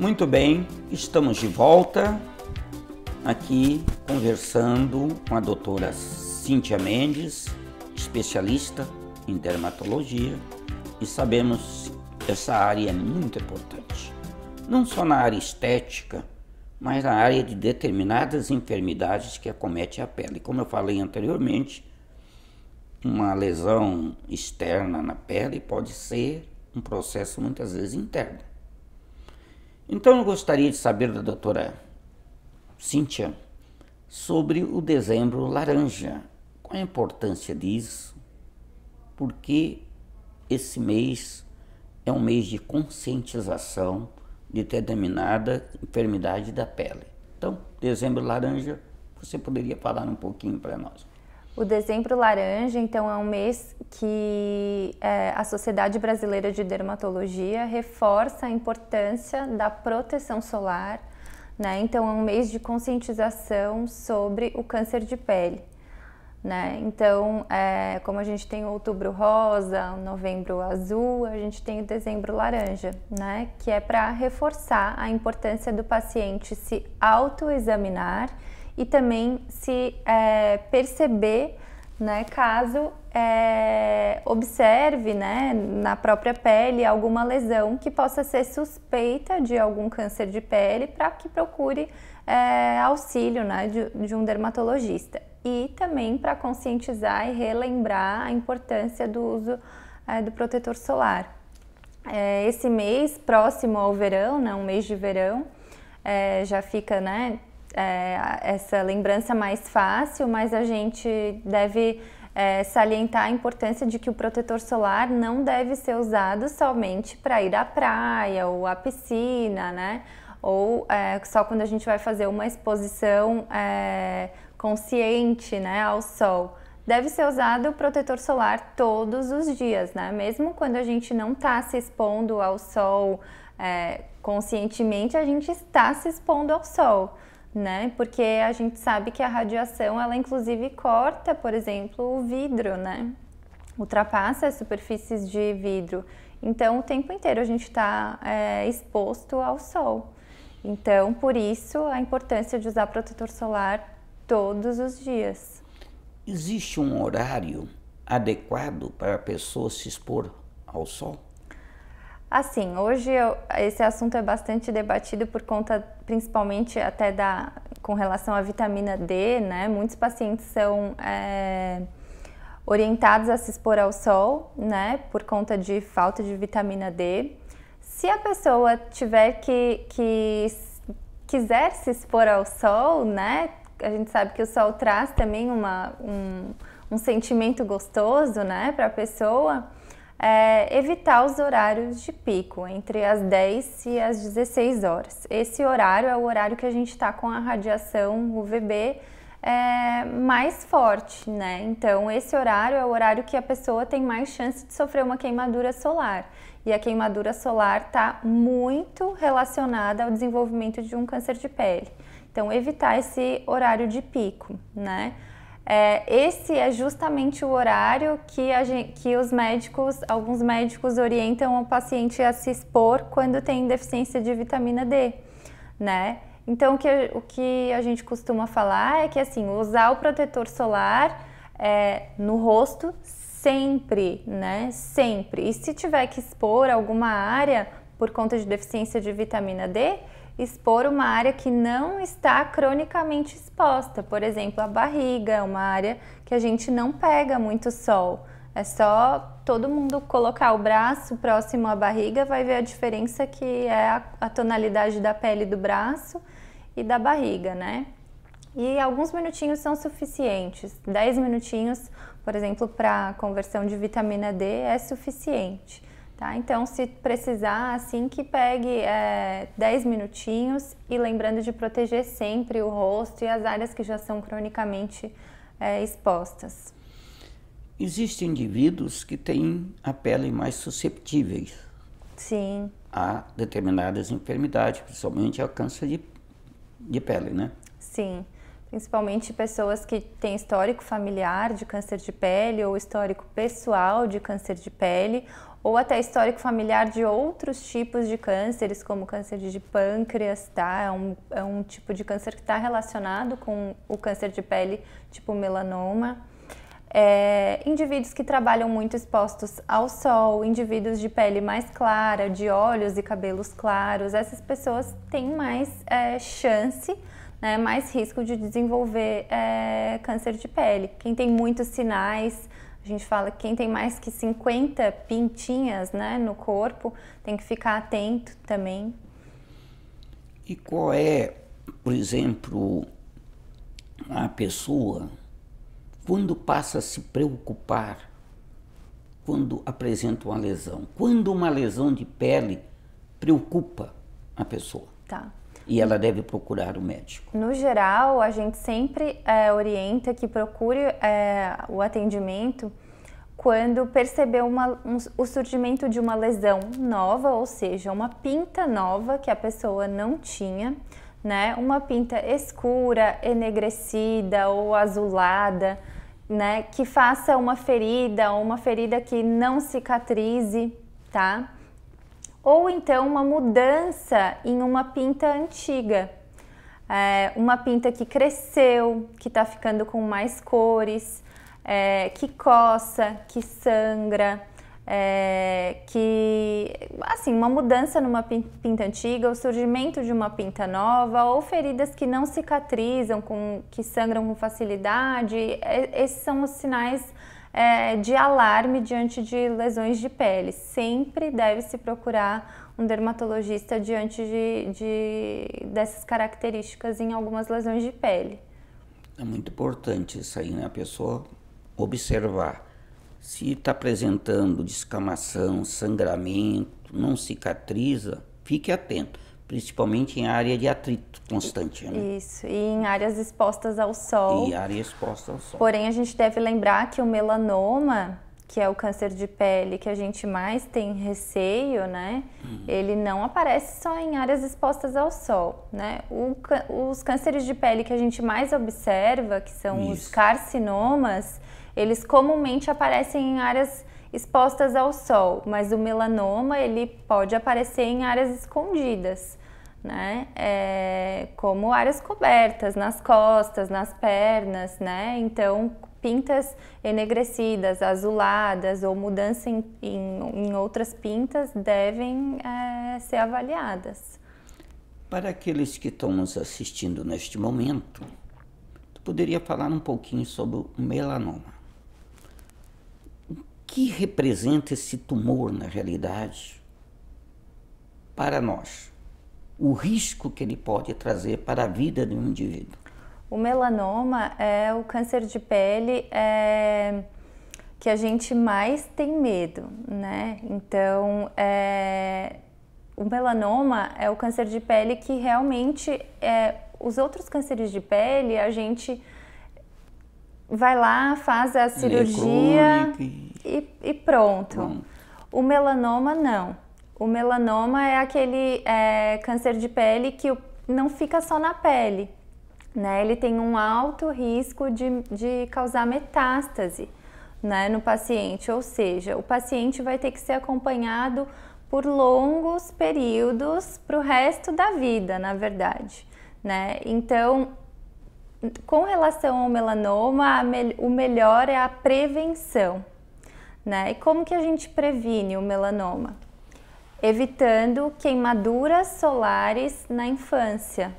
Muito bem, estamos de volta aqui conversando com a doutora Cíntia Mendes, especialista em dermatologia, e sabemos que essa área é muito importante, não só na área estética, mas na área de determinadas enfermidades que acomete a pele. Como eu falei anteriormente, uma lesão externa na pele pode ser um processo muitas vezes interno. Então eu gostaria de saber da doutora Cíntia sobre o dezembro laranja. Qual a importância disso? Por que esse mês é um mês de conscientização de determinada enfermidade da pele? Então, dezembro laranja, você poderia falar um pouquinho para nós? o dezembro laranja, então, é um mês que é, a Sociedade Brasileira de Dermatologia reforça a importância da proteção solar, né? Então, é um mês de conscientização sobre o câncer de pele. Né? Então, é, como a gente tem outubro rosa, novembro azul, a gente tem o dezembro laranja, né? Que é para reforçar a importância do paciente se autoexaminar e também se é, perceber, né, caso é, observe né, na própria pele alguma lesão que possa ser suspeita de algum câncer de pele para que procure é, auxílio né, de, de um dermatologista. E também para conscientizar e relembrar a importância do uso é, do protetor solar. É, esse mês, próximo ao verão, né, um mês de verão, é, já fica né, é, essa lembrança mais fácil, mas a gente deve é, salientar a importância de que o protetor solar não deve ser usado somente para ir à praia ou à piscina, né? Ou é, só quando a gente vai fazer uma exposição é, consciente né, ao sol. Deve ser usado o protetor solar todos os dias, né? Mesmo quando a gente não está se expondo ao sol é, conscientemente, a gente está se expondo ao sol né? Porque a gente sabe que a radiação, ela inclusive corta, por exemplo, o vidro, né? Ultrapassa as superfícies de vidro. Então, o tempo inteiro a gente está é, exposto ao sol. Então, por isso, a importância de usar protetor solar todos os dias. Existe um horário adequado para a pessoa se expor ao sol? Assim, hoje eu, esse assunto é bastante debatido por conta, principalmente até da, com relação à vitamina D, né? Muitos pacientes são é, orientados a se expor ao sol, né? Por conta de falta de vitamina D. Se a pessoa tiver que, que quiser se expor ao sol, né? A gente sabe que o sol traz também uma, um, um sentimento gostoso, né, para a pessoa é evitar os horários de pico, entre as 10 e as 16 horas. Esse horário é o horário que a gente está com a radiação UVB é, mais forte, né? Então, esse horário é o horário que a pessoa tem mais chance de sofrer uma queimadura solar. E a queimadura solar está muito relacionada ao desenvolvimento de um câncer de pele. Então, evitar esse horário de pico, né? É, esse é justamente o horário que, gente, que os médicos, alguns médicos orientam o paciente a se expor quando tem deficiência de vitamina D, né? Então, o que, o que a gente costuma falar é que, assim, usar o protetor solar é, no rosto sempre, né? Sempre. E se tiver que expor alguma área por conta de deficiência de vitamina D, expor uma área que não está cronicamente exposta, por exemplo, a barriga, é uma área que a gente não pega muito sol. É só todo mundo colocar o braço próximo à barriga, vai ver a diferença que é a, a tonalidade da pele do braço e da barriga, né? E alguns minutinhos são suficientes. 10 minutinhos, por exemplo, para conversão de vitamina D é suficiente. Tá? Então, se precisar, assim que pegue é, 10 minutinhos e lembrando de proteger sempre o rosto e as áreas que já são cronicamente é, expostas. Existem indivíduos que têm a pele mais susceptíveis Sim. a determinadas enfermidades, principalmente ao câncer de, de pele, né? Sim. Principalmente pessoas que têm histórico familiar de câncer de pele ou histórico pessoal de câncer de pele ou até histórico familiar de outros tipos de cânceres, como câncer de pâncreas, tá? É um, é um tipo de câncer que está relacionado com o câncer de pele, tipo melanoma. É, indivíduos que trabalham muito expostos ao sol, indivíduos de pele mais clara, de olhos e cabelos claros, essas pessoas têm mais é, chance né, mais risco de desenvolver é, câncer de pele. Quem tem muitos sinais, a gente fala que quem tem mais que 50 pintinhas né, no corpo tem que ficar atento também. E qual é, por exemplo, a pessoa quando passa a se preocupar quando apresenta uma lesão? Quando uma lesão de pele preocupa a pessoa? Tá e ela deve procurar o médico. No geral, a gente sempre é, orienta que procure é, o atendimento quando percebeu uma, um, o surgimento de uma lesão nova, ou seja, uma pinta nova que a pessoa não tinha, né? Uma pinta escura, enegrecida ou azulada, né? Que faça uma ferida, ou uma ferida que não cicatrize, tá? ou então uma mudança em uma pinta antiga, é, uma pinta que cresceu, que está ficando com mais cores, é, que coça, que sangra, é, que assim uma mudança numa pinta antiga, o surgimento de uma pinta nova ou feridas que não cicatrizam, com, que sangram com facilidade, é, esses são os sinais é, de alarme diante de lesões de pele. Sempre deve se procurar um dermatologista diante de, de dessas características em algumas lesões de pele. É muito importante isso aí, né? A pessoa observar se está apresentando descamação, sangramento, não cicatriza, fique atento principalmente em área de atrito constante. Né? Isso, e em áreas expostas ao sol. E área exposta ao sol. Porém, a gente deve lembrar que o melanoma, que é o câncer de pele que a gente mais tem receio, né? Uhum. Ele não aparece só em áreas expostas ao sol, né? O, os cânceres de pele que a gente mais observa, que são Isso. os carcinomas, eles comumente aparecem em áreas expostas ao sol, mas o melanoma ele pode aparecer em áreas escondidas, né? É, como áreas cobertas, nas costas, nas pernas, né? Então, pintas enegrecidas, azuladas ou mudança em, em, em outras pintas devem é, ser avaliadas. Para aqueles que estão nos assistindo neste momento, tu poderia falar um pouquinho sobre o melanoma? que representa esse tumor na realidade para nós? O risco que ele pode trazer para a vida de um indivíduo? O melanoma é o câncer de pele é, que a gente mais tem medo, né? Então, é, o melanoma é o câncer de pele que realmente é, os outros cânceres de pele a gente vai lá, faz a é cirurgia e, e pronto. Hum. O melanoma, não. O melanoma é aquele é, câncer de pele que não fica só na pele. Né? Ele tem um alto risco de, de causar metástase né, no paciente, ou seja, o paciente vai ter que ser acompanhado por longos períodos para o resto da vida, na verdade. Né? Então, com relação ao melanoma, me o melhor é a prevenção né? E como que a gente previne o melanoma? Evitando queimaduras solares na infância.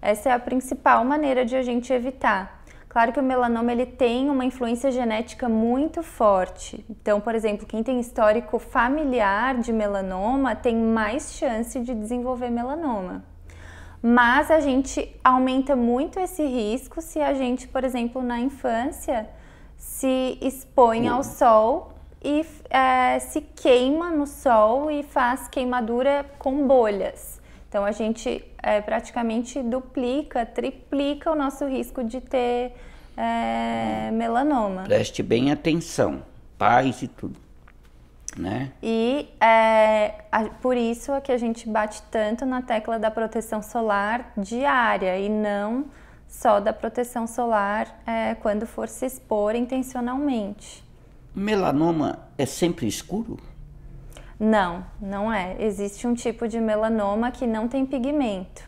Essa é a principal maneira de a gente evitar. Claro que o melanoma ele tem uma influência genética muito forte. Então, por exemplo, quem tem histórico familiar de melanoma tem mais chance de desenvolver melanoma. Mas a gente aumenta muito esse risco se a gente, por exemplo, na infância, se expõe ao uhum. sol e é, se queima no sol e faz queimadura com bolhas. Então a gente é, praticamente duplica, triplica o nosso risco de ter é, melanoma. Preste bem atenção, pais e tudo. Né? E é, a, por isso é que a gente bate tanto na tecla da proteção solar diária e não só da proteção solar é, quando for se expor intencionalmente. Melanoma é sempre escuro? Não, não é. Existe um tipo de melanoma que não tem pigmento.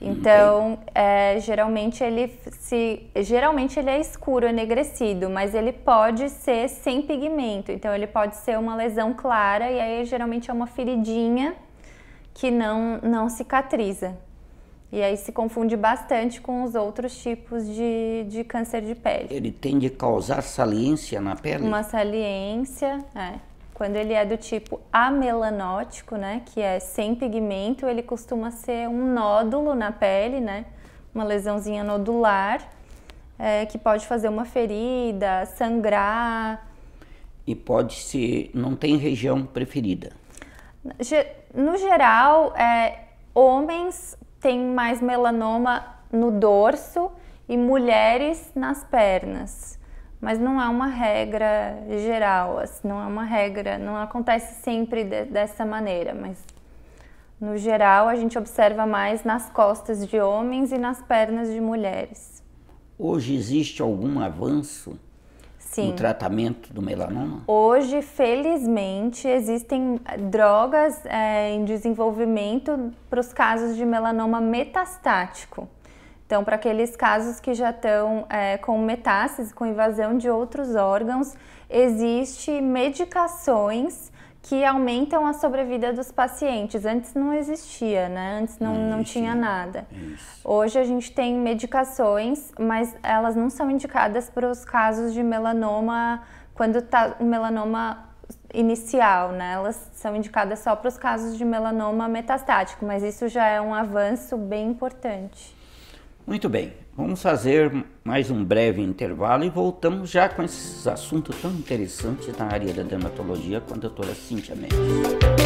Então, é, geralmente ele se geralmente ele é escuro, enegrecido, mas ele pode ser sem pigmento. Então, ele pode ser uma lesão clara e aí geralmente é uma feridinha que não não cicatriza. E aí se confunde bastante com os outros tipos de, de câncer de pele. Ele tende a causar saliência na pele? Uma saliência, é. Quando ele é do tipo amelanótico, né, que é sem pigmento, ele costuma ser um nódulo na pele, né, uma lesãozinha nodular, é, que pode fazer uma ferida, sangrar. E pode ser, não tem região preferida? No geral, é, homens tem mais melanoma no dorso e mulheres nas pernas. Mas não é uma regra geral, assim, não é uma regra, não acontece sempre de, dessa maneira, mas no geral a gente observa mais nas costas de homens e nas pernas de mulheres. Hoje existe algum avanço Sim. no tratamento do melanoma? Hoje, felizmente, existem drogas é, em desenvolvimento para os casos de melanoma metastático. Então, para aqueles casos que já estão é, com metástase, com invasão de outros órgãos, existe medicações que aumentam a sobrevida dos pacientes. Antes não existia, né? Antes não, não, não tinha nada. Isso. Hoje a gente tem medicações, mas elas não são indicadas para os casos de melanoma quando tá o melanoma inicial, né? Elas são indicadas só para os casos de melanoma metastático, mas isso já é um avanço bem importante. Muito bem, vamos fazer mais um breve intervalo e voltamos já com esses assuntos tão interessantes na área da dermatologia com a doutora Cíntia Mendes.